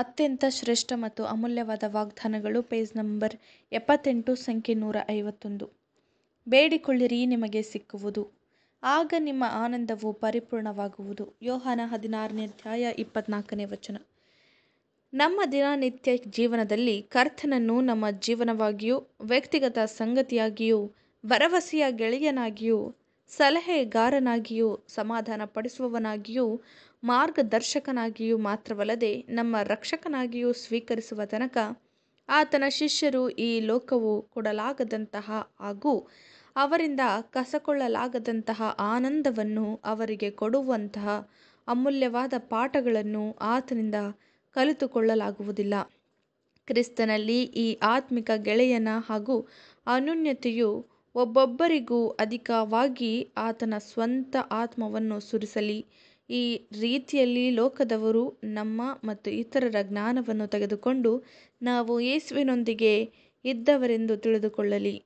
ಅತ್ಯಂತ ಶ್ರೇಷ್ಠ ಮತ್ತು ಅಮೂಲ್ಯವಾದ ವಾಗ್ದಾನಗಳು ಪೇಜ್ ನಂಬರ್ ಎಪ್ಪತ್ತೆಂಟು ಸಂಖ್ಯೆ ನೂರ ಐವತ್ತೊಂದು ಬೇಡಿಕೊಳ್ಳಿರಿ ನಿಮಗೆ ಸಿಕ್ಕುವುದು ಆಗ ನಿಮ್ಮ ಆನಂದವು ಪರಿಪೂರ್ಣವಾಗುವುದು ಯೋಹಾನ ಹದಿನಾರನೇ ಅಧ್ಯಾಯ ಇಪ್ಪತ್ನಾಲ್ಕನೇ ವಚನ ನಮ್ಮ ದಿನನಿತ್ಯ ಜೀವನದಲ್ಲಿ ಕರ್ತನನ್ನು ನಮ್ಮ ಜೀವನವಾಗಿಯೂ ವ್ಯಕ್ತಿಗತ ಸಂಗತಿಯಾಗಿಯೂ ಭರವಸೆಯ ಗೆಳೆಯನಾಗಿಯೂ ಸಲಹೆಗಾರನಾಗಿಯೂ ಸಮಾಧಾನ ಪಡಿಸುವವನಾಗಿಯೂ ಮಾರ್ಗದರ್ಶಕನಾಗಿಯೂ ಮಾತ್ರವಲ್ಲದೆ ನಮ್ಮ ರಕ್ಷಕನಾಗಿಯೂ ಸ್ವೀಕರಿಸುವ ತನಕ ಆತನ ಶಿಷ್ಯರು ಈ ಲೋಕವು ಕೊಡಲಾಗದಂತಹ ಹಾಗೂ ಅವರಿಂದ ಕಸಕೊಳ್ಳಲಾಗದಂತಹ ಆನಂದವನ್ನು ಅವರಿಗೆ ಕೊಡುವಂತಹ ಅಮೂಲ್ಯವಾದ ಪಾಠಗಳನ್ನು ಆತನಿಂದ ಕಲಿತುಕೊಳ್ಳಲಾಗುವುದಿಲ್ಲ ಕ್ರಿಸ್ತನಲ್ಲಿ ಈ ಆತ್ಮಿಕ ಗೆಳೆಯನ ಹಾಗೂ ಅನುನ್ಯತೆಯು ಒಬ್ಬೊಬ್ಬರಿಗೂ ಅಧಿಕವಾಗಿ ಆತನ ಸ್ವಂತ ಆತ್ಮವನ್ನು ಸುರಿಸಲಿ ಈ ರೀತಿಯಲ್ಲಿ ಲೋಕದವರು ನಮ್ಮ ಮತ್ತು ಇತರರ ಜ್ಞಾನವನ್ನು ತೆಗೆದುಕೊಂಡು ನಾವು ಯೇಸುವಿನೊಂದಿಗೆ ಇದ್ದವರೆಂದು ತಿಳಿದುಕೊಳ್ಳಲಿ